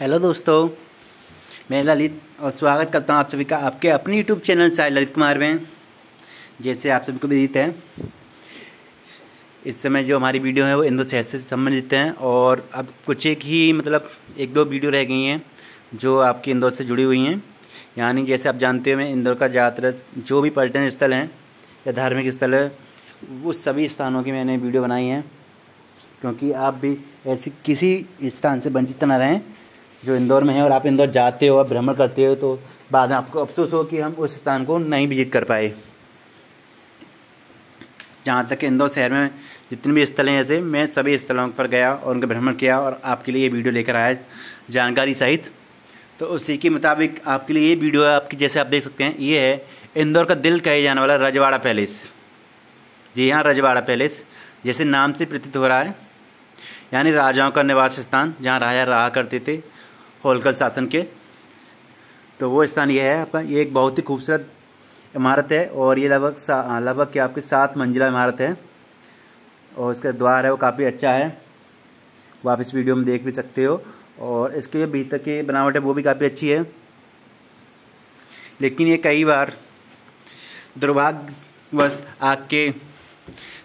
hello दोस्तों मैं ललित और स्वागत करता हूँ आप सभी का आपके अपने यूट्यूब चैनल साई ललित कुमार में जैसे आप सभी को विदित है इस समय जो हमारी वीडियो है वो इंदो सेहत से संबंधित हैं और अब कुछ एक ही मतलब एक दो वीडियो रह गई हैं जो आपकी इंदौर से जुड़ी हुई हैं यानी जैसे आप जानते हो मैं इंदौर का ज़्यादातर जो भी पर्यटन स्थल हैं या धार्मिक स्थल है वो सभी स्थानों की मैंने वीडियो बनाई हैं क्योंकि आप भी ऐसी किसी स्थान से वंचित ना रहें जो इंदौर में है और आप इंदौर जाते हो आप भ्रमण करते हो तो बाद में आपको अफसोस हो कि हम उस स्थान को नहीं विजिट कर पाए जहाँ तक इंदौर शहर में जितने भी स्थल हैं ऐसे मैं सभी स्थलों पर गया और उनका भ्रमण किया और आपके लिए ये वीडियो लेकर आया जानकारी सहित तो उसी के मुताबिक आपके लिए ये वीडियो है आपकी जैसे आप देख सकते हैं ये है इंदौर का दिल कहे जाने वाला रजवाड़ा पैलेस जी हाँ रजवाड़ा पैलेस जैसे नाम से प्रतीत हो रहा है यानी राजाओं का निवास स्थान जहाँ राजा रहा करते थे होलकर शासन के तो वो स्थान ये है आपका ये एक बहुत ही खूबसूरत इमारत है और ये लगभग लगभग की आपकी सात मंजिला इमारत है और इसका द्वार है वो काफ़ी अच्छा है वो आप इस वीडियो में देख भी सकते हो और इसके जो भीतर की बनावट है वो भी काफ़ी अच्छी है लेकिन ये कई बार दुर्भाग्यवश आग के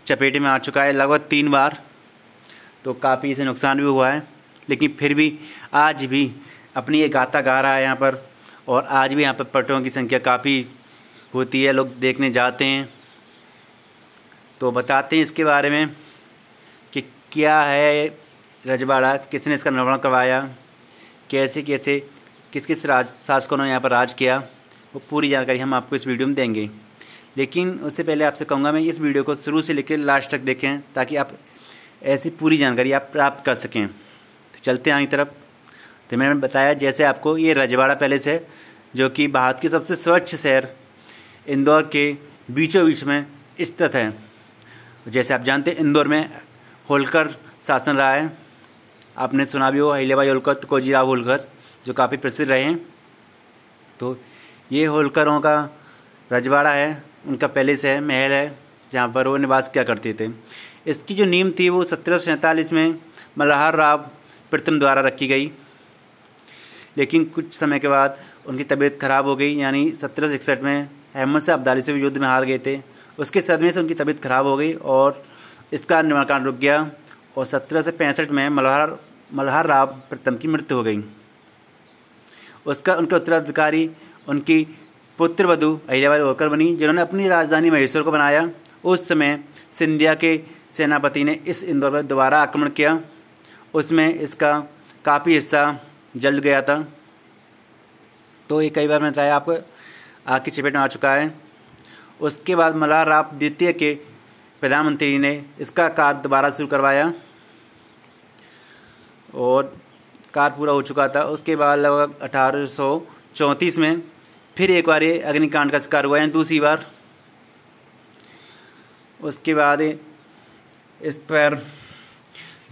चपेटे में आ चुका है लगभग तीन बार तो काफ़ी इसे नुकसान भी हुआ है लेकिन फिर भी आज भी अपनी ये गाता गा रहा है यहाँ पर और आज भी यहाँ पर पर्यटकों की संख्या काफ़ी होती है लोग देखने जाते हैं तो बताते हैं इसके बारे में कि क्या है रजवाड़ा किसने इसका निर्माण करवाया कैसे कैसे किस किस राज शासकों ने यहाँ पर राज किया वो पूरी जानकारी हम आपको इस वीडियो में देंगे लेकिन उससे पहले आपसे कहूँगा मैं इस वीडियो को शुरू से लेकर लास्ट तक देखें ताकि आप ऐसी पूरी जानकारी आप प्राप्त कर सकें चलते हैं आई तरफ तो मैंने बताया जैसे आपको ये रजवाड़ा पैलेस है जो कि भारत की सबसे स्वच्छ शहर इंदौर के बीचों बीच में स्थित है जैसे आप जानते हैं इंदौर में होलकर शासन रहा है आपने सुना भी हो अहिल्याबाई होलकर तो कोजीराव होलकर जो काफ़ी प्रसिद्ध रहे हैं तो ये होलकरों का रजवाड़ा है उनका पैलेस है महल है जहाँ पर वो निवास किया करते थे इसकी जो नीम थी वो सत्रह में मल्हार राव प्रीतम द्वारा रखी गई लेकिन कुछ समय के बाद उनकी तबीयत खराब हो गई यानी सत्रह में अहमद से अब्दाली से युद्ध में हार गए थे उसके सदमे से उनकी तबीयत खराब हो गई और इसका निर्माण रुक गया और सत्रह सौ पैंसठ में मल्हार मल्हार राव प्रथम की मृत्यु हो गई उसका उनके उत्तराधिकारी उनकी पुत्र वधु अहिल्याबाई होकर बनी जिन्होंने अपनी राजधानी महेश्वर को बनाया उस समय सिंधिया के सेनापति ने इस इंदौर पर दोबारा आक्रमण किया उसमें इसका काफ़ी हिस्सा जल गया था तो ये कई बार मैंने बताया आपको आग की चपेट में आ चुका है उसके बाद मल्हार राव द्वितीय के प्रधानमंत्री ने इसका कार्य दोबारा शुरू करवाया और कार पूरा हो चुका था उसके बाद लगभग अठारह में फिर एक बार ये अग्निकांड का शिकार हुआ यानी दूसरी बार उसके बाद इस पर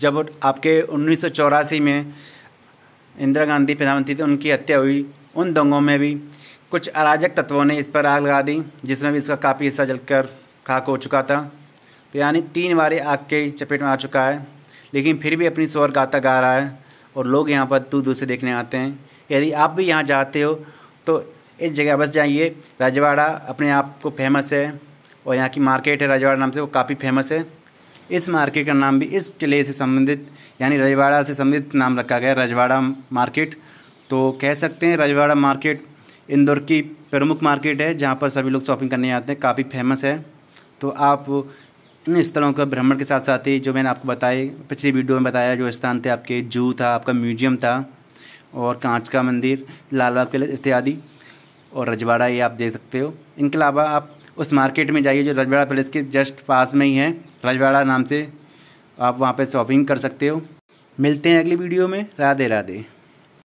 जब आपके उन्नीस में इंदिरा गांधी प्रधानमंत्री थे उनकी हत्या हुई उन दंगों में भी कुछ अराजक तत्वों ने इस पर आग लगा दी जिसमें भी इसका काफ़ी हिस्सा जलकर खाक हो चुका था तो यानी तीन बारी आग के चपेट में आ चुका है लेकिन फिर भी अपनी स्वर गाता गा रहा है और लोग यहाँ पर दूर दूर से देखने आते हैं यदि आप भी यहाँ जाते हो तो इस जगह बस जाइए राजवाड़ा अपने आप को फेमस है और यहाँ की मार्केट है राजवाड़ा नाम से वो काफ़ी फेमस है इस मार्केट का नाम भी इस किले से संबंधित यानी रजवाड़ा से संबंधित नाम रखा गया रजवाड़ा मार्केट तो कह सकते हैं रजवाड़ा मार्केट इंदौर की प्रमुख मार्केट है जहाँ पर सभी लोग शॉपिंग करने आते हैं काफ़ी फेमस है तो आप इन स्थलों का भ्रमण के साथ साथ ही जो मैंने आपको बताए पिछली वीडियो में बताया जो स्थान थे आपके जू था आपका म्यूजियम था और कांच का मंदिर लाल बाग इत्यादि और रजवाड़ा ये आप देख सकते हो इनके अलावा आप उस मार्केट में जाइए जो रजवाड़ा पैलेस के जस्ट पास में ही है रजवाड़ा नाम से आप वहाँ पर शॉपिंग कर सकते हो मिलते हैं अगली वीडियो में राधे राधे